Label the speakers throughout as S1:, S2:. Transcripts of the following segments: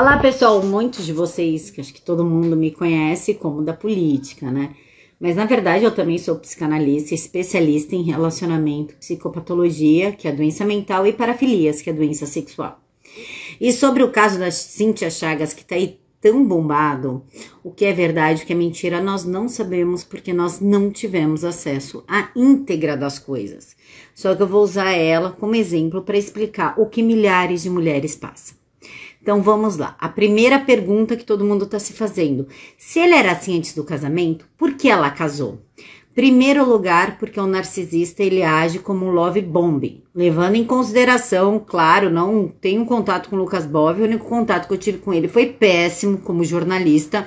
S1: Olá pessoal, muitos de vocês, que acho que todo mundo me conhece como da política, né? Mas na verdade eu também sou psicanalista, especialista em relacionamento, psicopatologia, que é a doença mental, e parafilias, que é a doença sexual. E sobre o caso da Cíntia Chagas, que tá aí tão bombado, o que é verdade, o que é mentira, nós não sabemos porque nós não tivemos acesso à íntegra das coisas. Só que eu vou usar ela como exemplo para explicar o que milhares de mulheres passam. Então vamos lá. A primeira pergunta que todo mundo está se fazendo: se ele era assim antes do casamento, por que ela casou? Primeiro lugar, porque o narcisista ele age como um love bomb, levando em consideração, claro, não tenho contato com o Lucas Bob, o único contato que eu tive com ele foi péssimo como jornalista,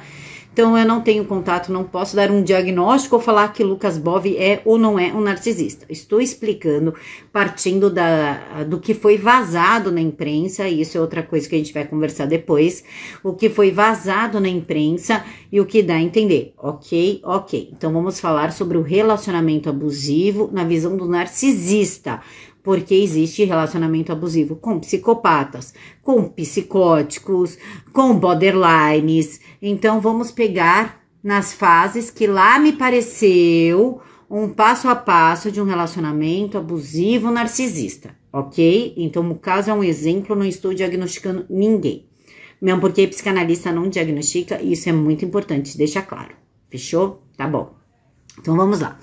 S1: então eu não tenho contato, não posso dar um diagnóstico ou falar que Lucas Bove é ou não é um narcisista. Estou explicando partindo da, do que foi vazado na imprensa, e isso é outra coisa que a gente vai conversar depois, o que foi vazado na imprensa e o que dá a entender. OK? OK. Então vamos falar sobre o relacionamento abusivo na visão do narcisista porque existe relacionamento abusivo com psicopatas, com psicóticos, com borderlines. Então vamos pegar nas fases que lá me pareceu um passo a passo de um relacionamento abusivo narcisista, ok? Então, o caso é um exemplo, não estou diagnosticando ninguém. Mesmo porque psicanalista não diagnostica, e isso é muito importante, deixa claro. Fechou? Tá bom. Então, vamos lá.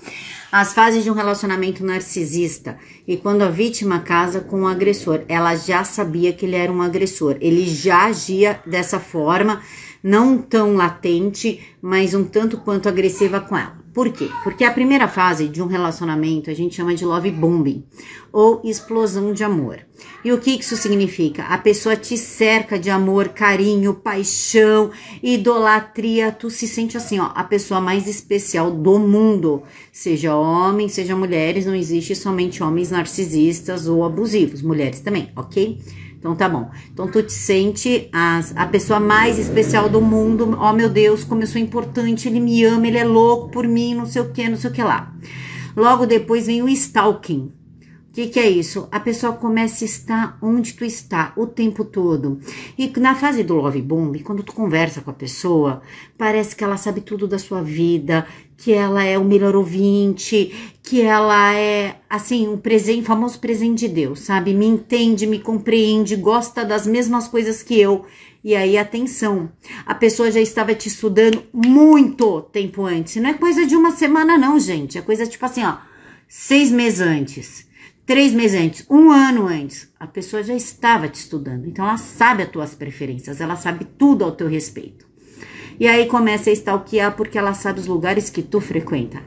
S1: As fases de um relacionamento narcisista e quando a vítima casa com o um agressor, ela já sabia que ele era um agressor, ele já agia dessa forma, não tão latente, mas um tanto quanto agressiva com ela. Por quê? Porque a primeira fase de um relacionamento a gente chama de love bombing ou explosão de amor. E o que isso significa? A pessoa te cerca de amor, carinho, paixão, idolatria. Tu se sente assim, ó, a pessoa mais especial do mundo. Seja homem, seja mulheres, não existe somente homens narcisistas ou abusivos, mulheres também, ok? Então tá bom. Então tu te sente as, a pessoa mais especial do mundo. Oh meu Deus, como eu sou importante, ele me ama, ele é louco por mim, não sei o que, não sei o que lá. Logo depois vem o stalking que, que é isso? A pessoa começa a estar onde tu está o tempo todo. E na fase do love bomb, quando tu conversa com a pessoa, parece que ela sabe tudo da sua vida, que ela é o melhor ouvinte, que ela é assim, um presente, famoso presente de Deus, sabe? Me entende, me compreende, gosta das mesmas coisas que eu. E aí, atenção, a pessoa já estava te estudando muito tempo antes. Não é coisa de uma semana, não, gente. É coisa tipo assim, ó, seis meses antes três meses antes, um ano antes, a pessoa já estava te estudando. Então ela sabe as tuas preferências, ela sabe tudo ao teu respeito. E aí começa a stalkear porque ela sabe os lugares que tu frequenta.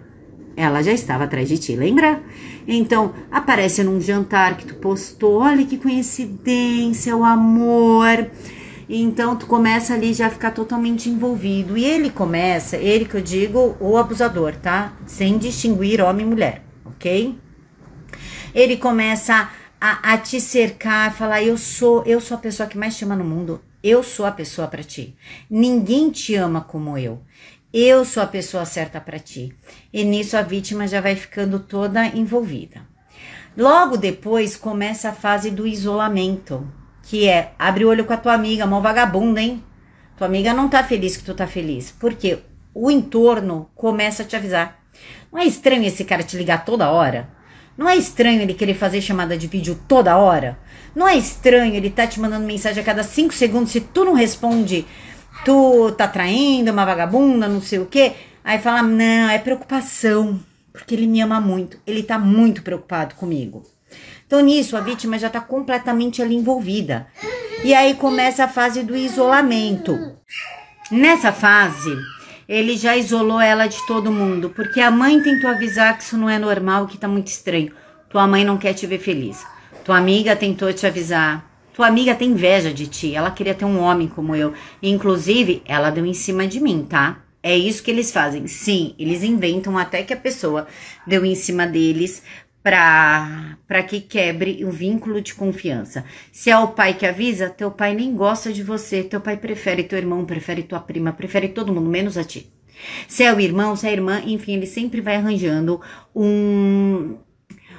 S1: Ela já estava atrás de ti, lembra? Então, aparece num jantar que tu postou, olha que coincidência, o amor. Então, tu começa ali já a ficar totalmente envolvido. E ele começa, ele que eu digo, o abusador, tá? Sem distinguir homem e mulher, ok? ele começa a, a te cercar, falar: eu sou, eu sou a pessoa que mais te ama no mundo. Eu sou a pessoa para ti. Ninguém te ama como eu. Eu sou a pessoa certa para ti. E nisso a vítima já vai ficando toda envolvida. Logo depois começa a fase do isolamento, que é abre o olho com a tua amiga, mó vagabunda, hein? Tua amiga não tá feliz que tu tá feliz, porque o entorno começa a te avisar. Não é estranho esse cara te ligar toda hora? Não é estranho ele querer fazer chamada de vídeo toda hora? Não é estranho ele tá te mandando mensagem a cada cinco segundos se tu não responde, tu tá traindo é uma vagabunda, não sei o quê? Aí fala: "Não, é preocupação, porque ele me ama muito, ele tá muito preocupado comigo". Então nisso a vítima já tá completamente ali envolvida. E aí começa a fase do isolamento. Nessa fase, ele já isolou ela de todo mundo, porque a mãe tentou avisar que isso não é normal, que tá muito estranho. Tua mãe não quer te ver feliz. Tua amiga tentou te avisar. Tua amiga tem inveja de ti. Ela queria ter um homem como eu. Inclusive, ela deu em cima de mim, tá? É isso que eles fazem. Sim, eles inventam até que a pessoa deu em cima deles para que quebre o vínculo de confiança. Se é o pai que avisa, teu pai nem gosta de você, teu pai prefere teu irmão, prefere tua prima, prefere todo mundo, menos a ti. Se é o irmão, se é a irmã, enfim, ele sempre vai arranjando um,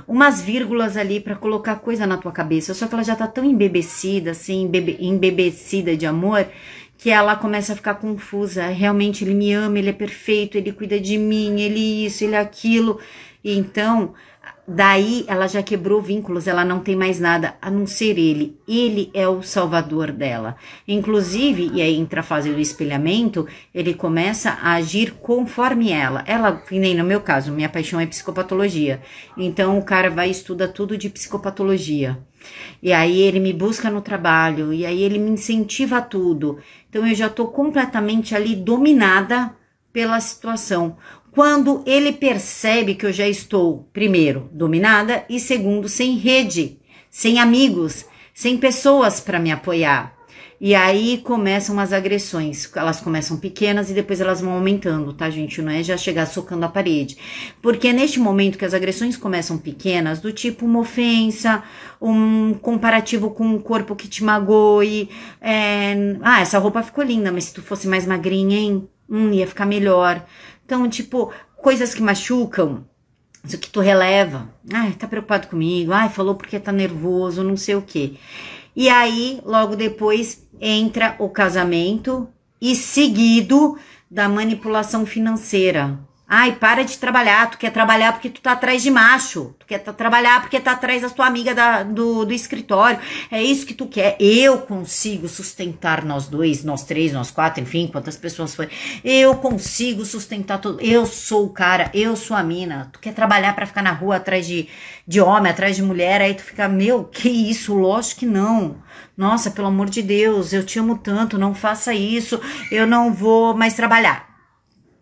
S1: umas vírgulas ali para colocar coisa na tua cabeça. Só que ela já tá tão embebecida, assim, embebe, embebecida de amor, que ela começa a ficar confusa. Realmente ele me ama, ele é perfeito, ele cuida de mim, ele isso, ele aquilo. então Daí ela já quebrou vínculos, ela não tem mais nada a não ser ele. Ele é o salvador dela. Inclusive, e aí entra a fase do espelhamento, ele começa a agir conforme ela. Ela, que nem no meu caso, minha paixão é psicopatologia. Então o cara vai e estuda tudo de psicopatologia. E aí ele me busca no trabalho, e aí ele me incentiva a tudo. Então eu já tô completamente ali dominada pela situação quando ele percebe que eu já estou, primeiro, dominada e segundo, sem rede, sem amigos, sem pessoas para me apoiar. E aí começam as agressões. Elas começam pequenas e depois elas vão aumentando, tá, gente? Não é já chegar socando a parede. Porque é neste momento que as agressões começam pequenas, do tipo uma ofensa, um comparativo com um corpo que te magoe. É... Ah, essa roupa ficou linda, mas se tu fosse mais magrinha, hein? Hum, ia ficar melhor. Então, tipo, coisas que machucam, isso que tu releva. Ai, tá preocupado comigo. Ai, falou porque tá nervoso, não sei o quê. E aí, logo depois, entra o casamento e seguido da manipulação financeira. Ai, para de trabalhar. Tu quer trabalhar porque tu tá atrás de macho. Tu quer tá, trabalhar porque tá atrás da tua amiga da, do, do escritório. É isso que tu quer. Eu consigo sustentar nós dois, nós três, nós quatro, enfim, quantas pessoas foi. Eu consigo sustentar todo. Eu sou o cara, eu sou a mina. Tu quer trabalhar para ficar na rua atrás de, de homem, atrás de mulher. Aí tu fica, meu, que isso? Lógico que não. Nossa, pelo amor de Deus, eu te amo tanto. Não faça isso. Eu não vou mais trabalhar.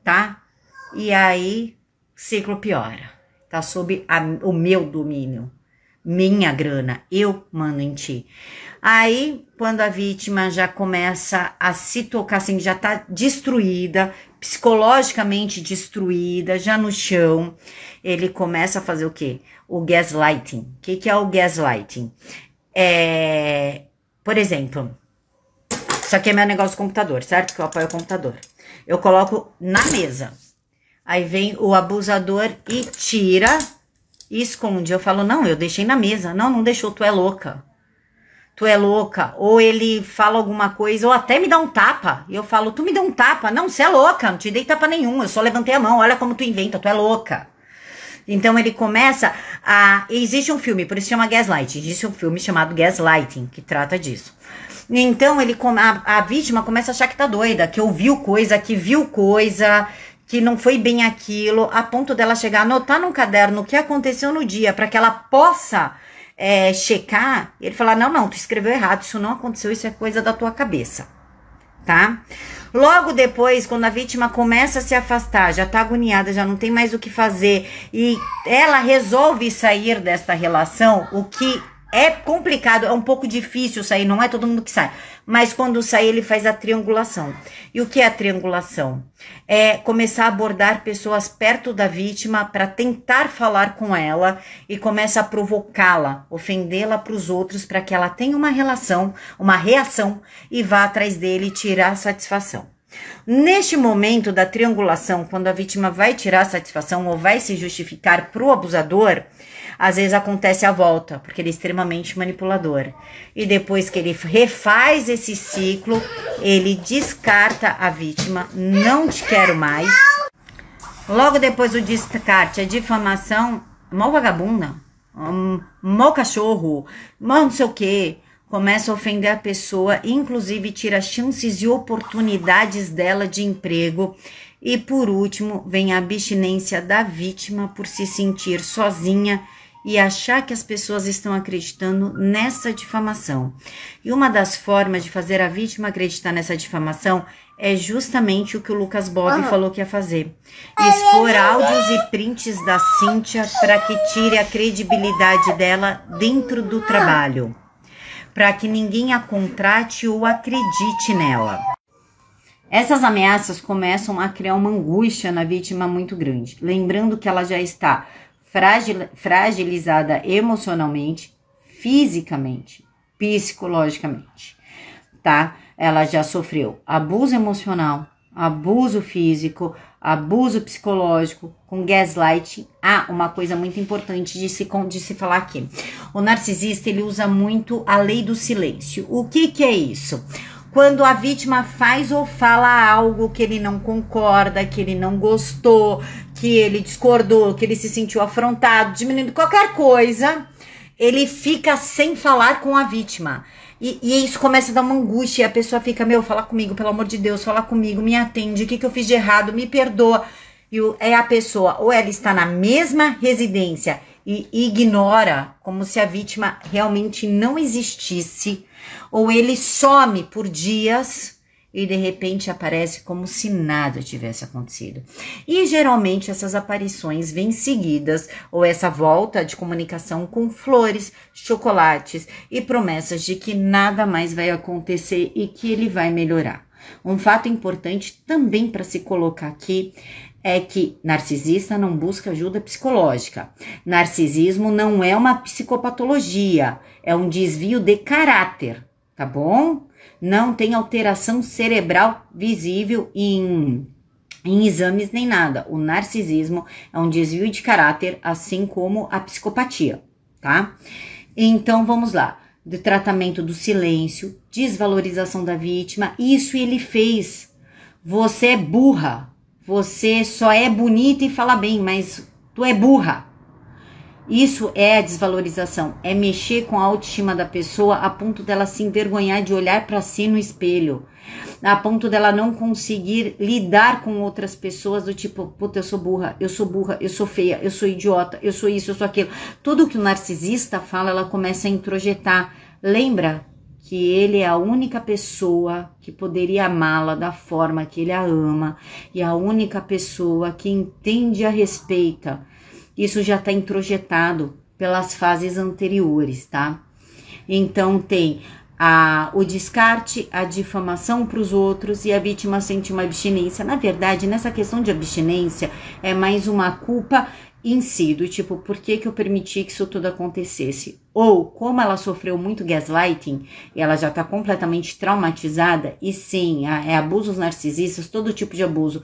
S1: Tá? E aí, ciclo piora. Tá sob a, o meu domínio, minha grana, eu mando em ti. Aí, quando a vítima já começa a se tocar, assim, já tá destruída, psicologicamente destruída, já no chão, ele começa a fazer o quê? O gaslighting. O que, que é o gaslighting? É, por exemplo, isso aqui é meu negócio do computador, certo? Que eu apoio o computador. Eu coloco na mesa Aí vem o abusador e tira e esconde. Eu falo, não, eu deixei na mesa. Não, não deixou, tu é louca. Tu é louca. Ou ele fala alguma coisa, ou até me dá um tapa. E eu falo, tu me deu um tapa. Não, você é louca, não te dei tapa nenhum. Eu só levantei a mão, olha como tu inventa, tu é louca. Então ele começa a. Existe um filme, por isso chama Gaslight. Existe um filme chamado Gaslighting, que trata disso. Então ele a, a vítima começa a achar que tá doida, que ouviu coisa, que viu coisa, que não foi bem aquilo, a ponto dela chegar a anotar num caderno o que aconteceu no dia, para que ela possa é, checar, ele falar: não, não, tu escreveu errado, isso não aconteceu, isso é coisa da tua cabeça, tá? Logo depois, quando a vítima começa a se afastar, já tá agoniada, já não tem mais o que fazer e ela resolve sair desta relação, o que é complicado, é um pouco difícil sair, não é todo mundo que sai. Mas quando sai, ele faz a triangulação. E o que é a triangulação? É começar a abordar pessoas perto da vítima para tentar falar com ela e começa a provocá-la, ofendê-la para os outros para que ela tenha uma relação, uma reação e vá atrás dele tirar satisfação. Neste momento da triangulação, quando a vítima vai tirar satisfação ou vai se justificar para o abusador, às vezes acontece a volta, porque ele é extremamente manipulador. E depois que ele refaz esse ciclo, ele descarta a vítima, não te quero mais. Logo depois do descarte, a difamação, mal vagabunda, mal hum, cachorro, mal não sei o quê começa a ofender a pessoa, inclusive tira chances e oportunidades dela de emprego. E por último, vem a abstinência da vítima por se sentir sozinha e achar que as pessoas estão acreditando nessa difamação. E uma das formas de fazer a vítima acreditar nessa difamação é justamente o que o Lucas Bob falou que ia fazer: expor áudios e prints da Cíntia para que tire a credibilidade dela dentro do trabalho para que ninguém a contrate ou acredite nela. Essas ameaças começam a criar uma angústia na vítima muito grande, lembrando que ela já está fragil, fragilizada emocionalmente, fisicamente, psicologicamente, tá? Ela já sofreu abuso emocional, abuso físico, abuso psicológico, com gaslighting, há ah, uma coisa muito importante de se, de se falar aqui. O narcisista, ele usa muito a lei do silêncio. O que que é isso? Quando a vítima faz ou fala algo que ele não concorda, que ele não gostou, que ele discordou, que ele se sentiu afrontado, diminuindo qualquer coisa, ele fica sem falar com a vítima e, e, isso começa a dar uma angústia. E a pessoa fica, meu, fala comigo, pelo amor de Deus, fala comigo, me atende, o que, que eu fiz de errado, me perdoa. E o, é a pessoa, ou ela está na mesma residência e ignora, como se a vítima realmente não existisse, ou ele some por dias e de repente aparece como se nada tivesse acontecido. E geralmente essas aparições vêm seguidas ou essa volta de comunicação com flores, chocolates e promessas de que nada mais vai acontecer e que ele vai melhorar. Um fato importante também para se colocar aqui é que narcisista não busca ajuda psicológica. Narcisismo não é uma psicopatologia, é um desvio de caráter, tá bom? não tem alteração cerebral visível em em exames nem nada. O narcisismo é um desvio de caráter, assim como a psicopatia, tá? Então vamos lá. de tratamento do silêncio, desvalorização da vítima, isso ele fez. Você é burra. Você só é bonita e fala bem, mas tu é burra. Isso é desvalorização, é mexer com a autoestima da pessoa a ponto dela se envergonhar de olhar para si no espelho, a ponto dela não conseguir lidar com outras pessoas do tipo, puta, eu sou burra, eu sou burra, eu sou feia, eu sou idiota, eu sou isso, eu sou aquilo. Tudo que o narcisista fala, ela começa a introjetar. Lembra que ele é a única pessoa que poderia amá-la da forma que ele a ama e a única pessoa que entende e a respeita isso já está introjetado pelas fases anteriores, tá? Então tem a, o descarte, a difamação para os outros e a vítima sente uma abstinência. Na verdade, nessa questão de abstinência, é mais uma culpa em si, do tipo, por que, que eu permiti que isso tudo acontecesse? Ou, como ela sofreu muito gaslighting, ela já está completamente traumatizada, e sim, é abusos narcisistas, todo tipo de abuso,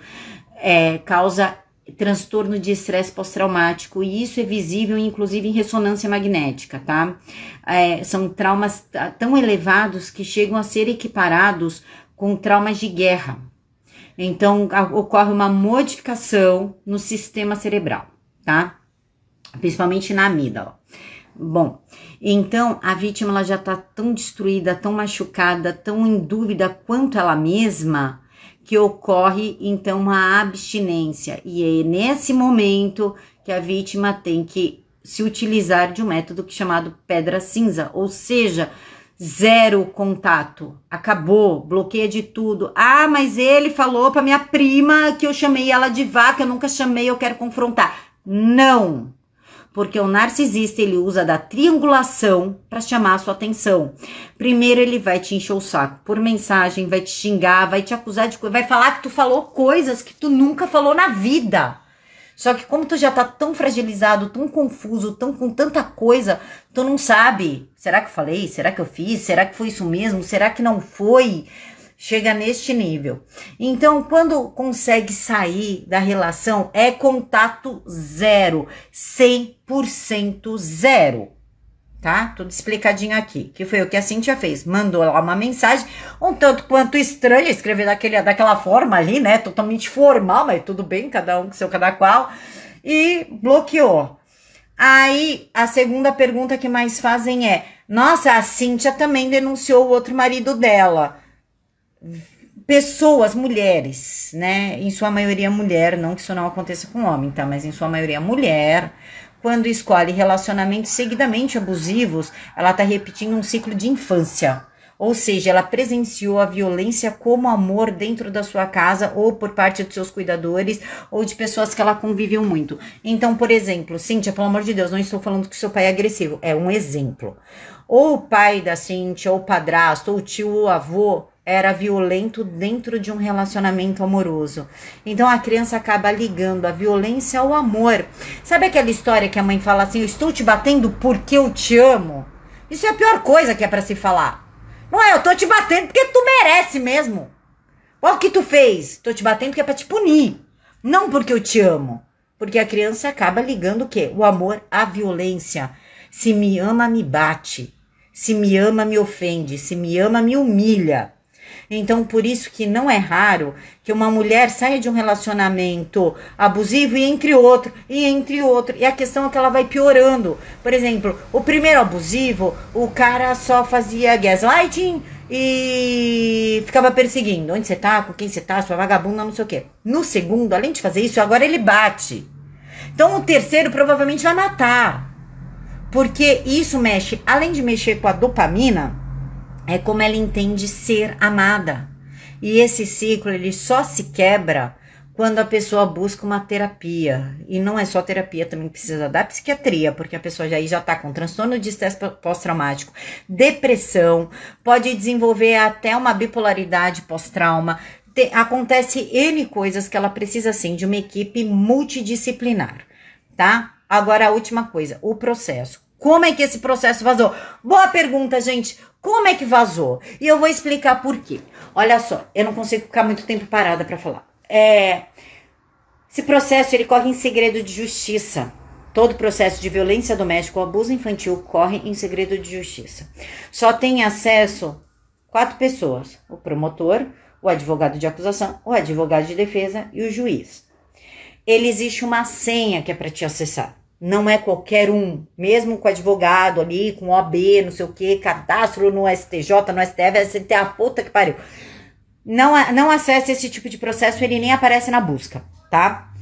S1: é, causa transtorno de estresse pós-traumático e isso é visível inclusive em ressonância magnética, tá? É, são traumas tão elevados que chegam a ser equiparados com traumas de guerra. Então ocorre uma modificação no sistema cerebral, tá? Principalmente na amígdala. Bom, então a vítima ela já está tão destruída, tão machucada, tão em dúvida quanto ela mesma que ocorre então uma abstinência e é nesse momento que a vítima tem que se utilizar de um método é chamado pedra cinza, ou seja, zero contato, acabou, bloqueia de tudo. Ah, mas ele falou para minha prima que eu chamei ela de vaca, eu nunca chamei, eu quero confrontar. Não porque o narcisista ele usa da triangulação para chamar a sua atenção. Primeiro ele vai te encher o saco por mensagem, vai te xingar, vai te acusar de coisa, vai falar que tu falou coisas que tu nunca falou na vida. Só que como tu já tá tão fragilizado, tão confuso, tão com tanta coisa, tu não sabe. Será que eu falei? Será que eu fiz? Será que foi isso mesmo? Será que não foi? chega neste nível. Então, quando consegue sair da relação, é contato zero, 100% zero. Tá? Tudo explicadinho aqui, que foi o que a Cintia fez. Mandou lá uma mensagem, um tanto quanto estranha, escrever daquele, daquela forma ali, né? Totalmente formal, mas tudo bem, cada um com seu cada qual. E bloqueou. Aí, a segunda pergunta que mais fazem é: Nossa, a Cintia também denunciou o outro marido dela pessoas, mulheres, né, em sua maioria mulher, não que isso não aconteça com homem, tá, mas em sua maioria mulher, quando escolhe relacionamentos seguidamente abusivos, ela está repetindo um ciclo de infância. Ou seja, ela presenciou a violência como amor dentro da sua casa ou por parte dos seus cuidadores ou de pessoas que ela conviveu muito. Então, por exemplo, Cíntia, pelo amor de Deus, não estou falando que seu pai é agressivo, é um exemplo. Ou o pai da Cíntia, ou o padrasto, ou o tio, ou o avô, era violento dentro de um relacionamento amoroso. Então a criança acaba ligando a violência ao amor. Sabe aquela história que a mãe fala assim: "Eu estou te batendo porque eu te amo"? Isso é a pior coisa que é para se falar. Não é, eu tô te batendo porque tu merece mesmo. Olha o que tu fez. Tô te batendo porque é para te punir, não porque eu te amo. Porque a criança acaba ligando o quê? O amor à violência. Se me ama, me bate. Se me ama, me ofende. Se me ama, me humilha. Então, por isso que não é raro que uma mulher saia de um relacionamento abusivo e entre outro, e entre outro. E a questão é que ela vai piorando. Por exemplo, o primeiro abusivo, o cara só fazia gaslighting e ficava perseguindo. Onde você tá? Com quem você tá? Sua vagabunda, não sei o quê. No segundo, além de fazer isso, agora ele bate. Então, o terceiro provavelmente vai matar. Porque isso mexe, além de mexer com a dopamina, é como ela entende ser amada. E esse ciclo ele só se quebra quando a pessoa busca uma terapia. E não é só terapia, também precisa da psiquiatria, porque a pessoa já, já está com transtorno de estresse pós-traumático, depressão, pode desenvolver até uma bipolaridade pós-trauma. Acontece N coisas que ela precisa, sim, de uma equipe multidisciplinar, tá? Agora, a última coisa, o processo como é que esse processo vazou? Boa pergunta, gente. Como é que vazou? E eu vou explicar por quê. Olha só, eu não consigo ficar muito tempo parada para falar. É, esse processo ele corre em segredo de justiça. Todo processo de violência doméstica ou abuso infantil corre em segredo de justiça. Só tem acesso quatro pessoas: o promotor, o advogado de acusação, o advogado de defesa e o juiz. Ele existe uma senha que é para te acessar não é qualquer um, mesmo com advogado ali, com OAB, não sei o que, cadastro no STJ, no STF, STF, a puta que pariu. Não, não acesse esse tipo de processo, ele nem aparece na busca, tá?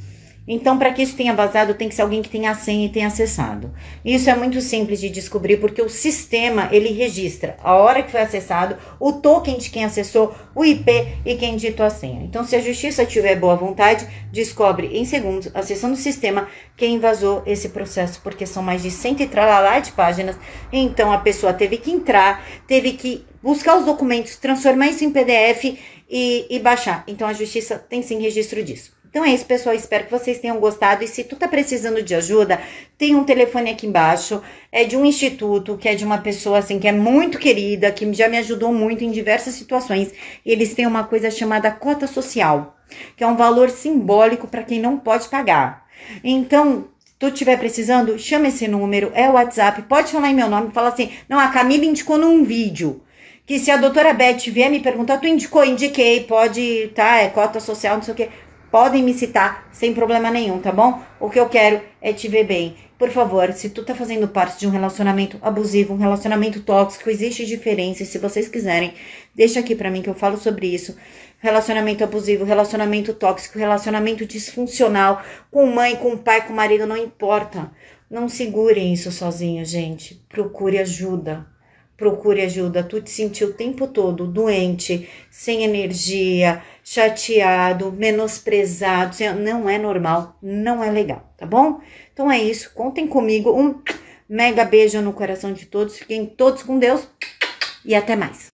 S1: Então, para que isso tenha vazado, tem que ser alguém que tenha a senha e tenha acessado. Isso é muito simples de descobrir, porque o sistema ele registra a hora que foi acessado, o token de quem acessou, o IP e quem digitou a senha. Então, se a justiça tiver boa vontade, descobre em segundos, acessando o sistema, quem vazou esse processo, porque são mais de 100 e tralalá de páginas. Então, a pessoa teve que entrar, teve que buscar os documentos, transformar isso em PDF e, e baixar. Então, a justiça tem sim registro disso. Então é isso, pessoal. Espero que vocês tenham gostado. E se tu tá precisando de ajuda, tem um telefone aqui embaixo. É de um instituto, que é de uma pessoa assim que é muito querida, que já me ajudou muito em diversas situações. Eles têm uma coisa chamada cota social, que é um valor simbólico para quem não pode pagar. Então, tu tiver precisando, chama esse número, é o WhatsApp, pode falar em meu nome, fala assim: "Não, a Camila indicou num vídeo" que se a doutora Beth vier me perguntar, tu indicou, indiquei, pode, tá, é cota social, não sei o quê. Podem me citar sem problema nenhum, tá bom? O que eu quero é te ver bem. Por favor, se tu tá fazendo parte de um relacionamento abusivo, um relacionamento tóxico, existe diferença. Se vocês quiserem, deixa aqui para mim que eu falo sobre isso. Relacionamento abusivo, relacionamento tóxico, relacionamento disfuncional, com mãe, com pai, com marido, não importa. Não segurem isso sozinho, gente. Procure ajuda procure ajuda. Tu te sentiu o tempo todo doente, sem energia, chateado, menosprezado. Não é normal, não é legal, tá bom? Então é isso. Contem comigo. Um mega beijo no coração de todos. Fiquem todos com Deus e até mais.